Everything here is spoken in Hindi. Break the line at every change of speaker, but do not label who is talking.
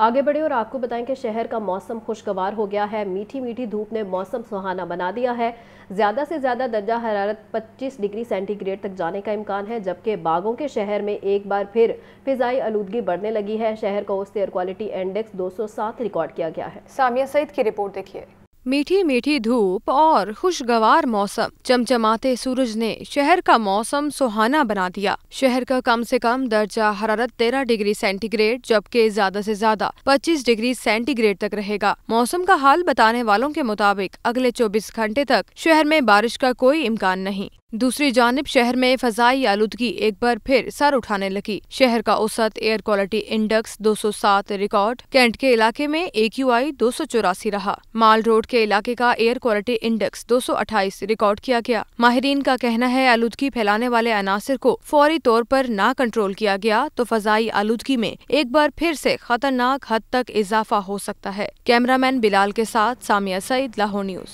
आगे बढ़े और आपको बताएं कि शहर का मौसम खुशगवार हो गया है मीठी मीठी धूप ने मौसम सुहाना बना दिया है ज़्यादा से ज़्यादा दर्जा हरारत 25 डिग्री सेंटीग्रेड तक जाने का इम्कान है जबकि बागों के शहर में एक बार फिर फिजाई आलूदगी बढ़ने लगी है शहर का उस एयर क्वालिटी इंडेक्स 207 रिकॉर्ड किया गया है सामिया सईद की रिपोर्ट देखिए
मीठी मीठी धूप और खुशगवार मौसम चमचमाते सूरज ने शहर का मौसम सुहाना बना दिया शहर का कम से कम दर्जा हरारत तेरह डिग्री सेंटीग्रेड जबकि ज्यादा से ज्यादा पच्चीस डिग्री सेंटीग्रेड तक रहेगा मौसम का हाल बताने वालों के मुताबिक अगले चौबीस घंटे तक शहर में बारिश का कोई इम्कान नहीं दूसरी जानब शहर में फजाई आलूदगी एक बार फिर सर उठाने लगी शहर का औसत air quality index 207 record Cantt के इलाके में ए क्यू आई दो रहा माल रोड के इलाके का एयर क्वालिटी इंडेक्स 228 रिकॉर्ड किया गया माहरीन का कहना है आलूदगी फैलाने वाले अनासर को फौरी तौर पर ना कंट्रोल किया गया तो फजाई आलूदगी में एक बार फिर से खतरनाक हद तक इजाफा हो सकता है कैमरामैन बिलाल के साथ सामिया सईद लाहौर न्यूज